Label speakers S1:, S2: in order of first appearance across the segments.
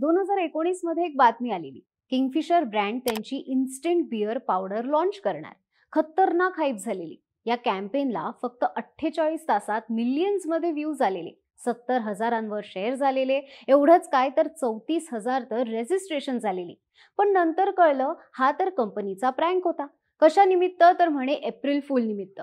S1: दोन हजार एकोणीस मध्ये एक बातमी आलेली किंगफिशर ब्रँड त्यांची इन्स्टंट बिअर पावडर लॉन्च करणार खतरनाक हाईप झालेली या कॅम्पेनला फक्त अठ्ठेचाळीस तासात मिलियन्स मध्ये व्ह्यूज आलेले सत्तर हजारांवर शेअर झालेले एवढंच काय तर चौतीस हजार तर रेजिस्ट्रेशन झालेली पण नंतर कळलं हा तर कंपनीचा प्रँक होता कशा निमित्त तर म्हणे एप्रिल फुल निमित्त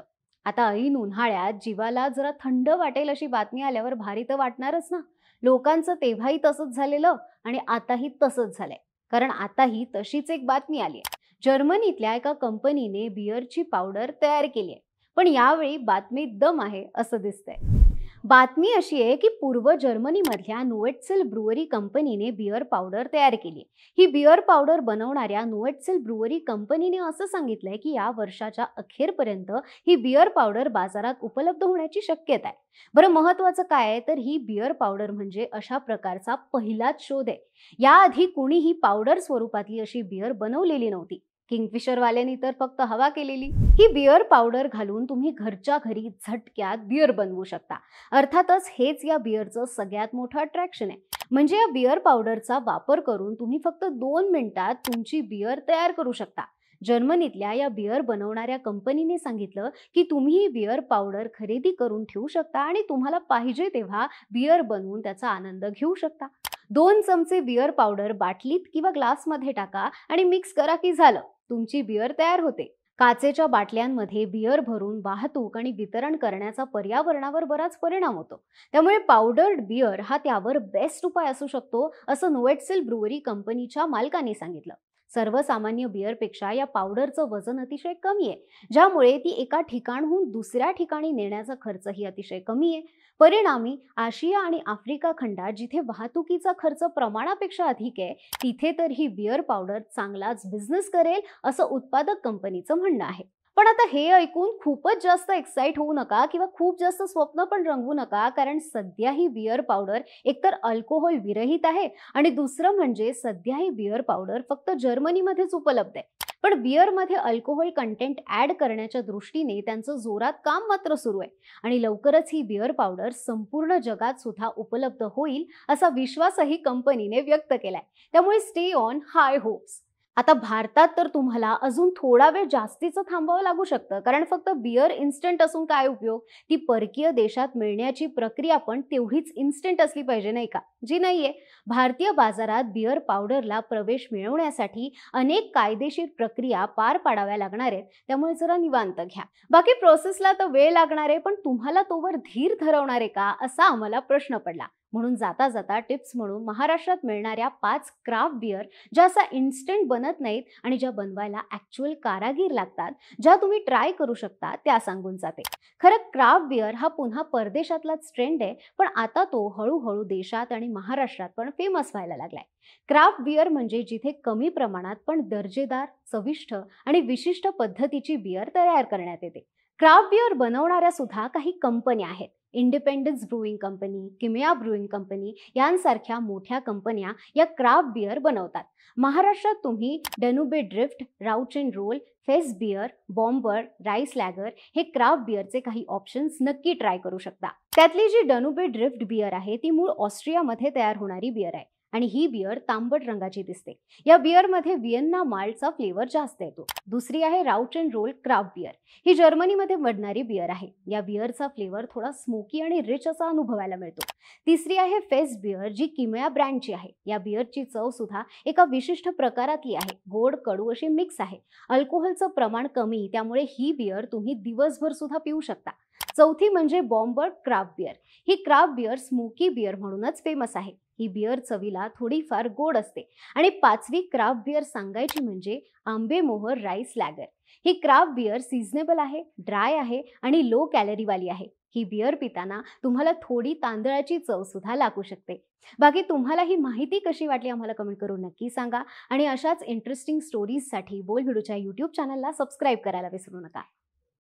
S1: आता ऐन उन्हाळ्यात जीवाला जरा थंड वाटेल अशी बातमी आल्यावर भारी तर वाटणारच ना लोकांचं तेव्हाही तसंच झालेलं आणि आताही तसंच झालंय कारण आताही तशीच एक बातमी आली आहे जर्मनीतल्या एका कंपनीने बिअरची पावडर तयार केली आहे पण यावेळी बातमी दम आहे असं दिसतंय बातमी अशी आहे की पूर्व जर्मनीमधल्या नुएटसेल ब्रुअरी कंपनीने बिअर पावडर तयार केली ही बिअर पावडर बनवणाऱ्या नुएटसेल ब्रुअरी कंपनीने असं सांगितलंय की या वर्षाच्या अखेरपर्यंत ही बिअर पावडर बाजारात उपलब्ध होण्याची शक्यता आहे बरं महत्वाचं काय आहे तर ही बिअर पावडर म्हणजे अशा प्रकारचा पहिलाच शोध आहे याआधी कुणीही पावडर स्वरूपातली अशी बिअर बनवलेली नव्हती किंगफिशरवाल्यांनी तर फक्त हवा केलेली ही बिअर पावडर घालून तुम्ही घरच्या घरी झटक्यात बिअर बनवू शकता अर्थातच हेच या बिअरचं सगळ्यात मोठं अट्रॅक्शन आहे म्हणजे या बिअर पावडरचा वापर करून तुम्ही फक्त दोन मिनिटात तुमची बिअर तयार करू शकता जर्मनीतल्या या बिअर बनवणाऱ्या कंपनीने सांगितलं की तुम्ही ही बिअर पावडर खरेदी करून ठेवू शकता आणि तुम्हाला पाहिजे तेव्हा बिअर बनवून त्याचा आनंद घेऊ शकता दोन चमचे बिअर पावडर बाटलीत किंवा ग्लासमध्ये टाका आणि मिक्स करा की झालं तुमची बिअर तयार होते काचेच्या बाटल्यांमध्ये बिअर भरून वाहतूक आणि वितरण करण्याचा पर्यावरणावर बराच परिणाम होतो त्यामुळे पावडर्ड बिअर हा त्यावर बेस्ट उपाय असू शकतो असं नोएटसेल ब्रुवरी कंपनीच्या मालकाने सांगितलं सर्वसामान्य बिअरपेक्षा या पावडरचं वजन अतिशय कमी आहे ज्यामुळे ती एका ठिकाणहून दुसऱ्या ठिकाणी नेण्याचा खर्चही अतिशय कमी आहे परिणामी आशिया आणि आफ्रिका खंडात जिथे वाहतुकीचा खर्च प्रमाणापेक्षा अधिक आहे तिथे तर ही बिअर पावडर चांगलाच बिझनेस करेल असं उत्पादक कंपनीचं म्हणणं आहे पण आता हे ऐकून खूपच जास्त एक्साइट होऊ नका किंवा खूप जास्त स्वप्न पण रंगवू नका कारण सध्या ही बिअर पावडर एकतर अल्कोहोल विरहित आहे आणि दुसरं म्हणजे सध्या ही बिअर पावडर फक्त जर्मनीमध्येच उपलब्ध आहे पण बिअरमध्ये अल्कोहोल कंटेंट ऍड करण्याच्या दृष्टीने त्यांचं जोरात काम मात्र सुरू आहे आणि लवकरच ही बिअर पावडर संपूर्ण जगात सुद्धा उपलब्ध होईल असा विश्वासही कंपनीने व्यक्त केलाय त्यामुळे स्टे ऑन हाय होप्स आता भारतात तर तुम्हाला अजून थोडा वेळ जास्तीचं थांबावं लागू शकतं कारण फक्त बियर इन्स्टंट असून काय उपयोग ती परकीय देशात मिळण्याची प्रक्रिया पण तेवढीच इन्स्टंट असली पाहिजे नाही का जी नाहीये भारतीय बाजारात बियर पावडरला प्रवेश मिळवण्यासाठी अनेक कायदेशीर प्रक्रिया पार पाडाव्या लागणार आहेत त्यामुळे जरा निवांत घ्या बाकी प्रोसेसला तर वेळ लागणार आहे पण तुम्हाला तोवर धीर धरवणार आहे का असा आम्हाला प्रश्न पडला म्हणून जाता जाता टिप्स म्हणून महाराष्ट्रात मिळणाऱ्या पाच क्राफ्ट बिअर ज्या असा इन्स्टंट बनत नाहीत आणि ज्या बनवायला ऍक्च्युअल कारागीर लागतात ज्या तुम्ही ट्राय करू शकता त्या सांगून जाते खरं क्राफ्ट बिअर हा पुन्हा परदेशातलाच ट्रेंड आहे पण आता तो हळूहळू देशात आणि महाराष्ट्रात पण फेमस व्हायला लागलाय क्राफ्ट बिअर म्हणजे जिथे कमी प्रमाणात पण दर्जेदार चविष्ट आणि विशिष्ट पद्धतीची बिअर तयार करण्यात येते क्राफ्ट बिअर बनवणाऱ्या सुद्धा काही कंपन्या आहेत इंडिपेंडन्स ब्रुईंग कंपनी किमया ब्रुईंग कंपनी यांसारख्या मोठ्या कंपन्या या क्राफ्ट बिअर बनवतात महाराष्ट्रात तुम्ही Danube drift Rauch and roll face beer bomber rice lager हे क्राफ्ट बिअरचे काही ऑप्शन्स नक्की ट्राय करू शकता त्यातली जी डनुबे ड्रिफ्ट बिअर आहे ती मूळ ऑस्ट्रियामध्ये तयार होणारी बिअर आहे आणि ही बियर तांबट रंगाची दिसते या मध्ये व्हिएन्ना माल्टचा फ्लेवर जास्त येतो दुसरी आहे राऊट अँड रोल क्राफ्ट बियर ही जर्मनीमध्ये बनणारी बियर आहे या बियरचा फ्लेवर थोडा स्मोकी आणि रिच असा अनुभवायला मिळतो तिसरी आहे फेस्ट बियर जी किमया ब्रँडची आहे या बियरची चव सुद्धा एका विशिष्ट प्रकारातली आहे गोड कडू अशी मिक्स आहे अल्कोहोलचं प्रमाण कमी त्यामुळे ही बियर तुम्ही दिवसभर सुद्धा पिऊ शकता चौथी म्हणजे बॉम्बर्ड क्राफ्ट बिअर ही क्राफ्ट बिअर स्मोकी बिअर म्हणूनच फेमस आहे ही बिअर चवीला थोडीफार गोड असते आणि पाचवी क्राफ्ट बिअर सांगायची म्हणजे आंबेमोहर राईस लॅगर ही क्राफ्ट बिअर सीझनेबल आहे ड्राय आहे आणि लो कॅलरीवाली आहे ही बिअर पिताना तुम्हाला थोडी तांदळाची चव सुद्धा लागू शकते बाकी तुम्हाला ही माहिती कशी वाटली आम्हाला कमेंट करून नक्की सांगा आणि अशाच इंटरेस्टिंग स्टोरीजसाठी बोल भिडूच्या यूट्यूब चॅनलला सबस्क्राईब करायला विसरू नका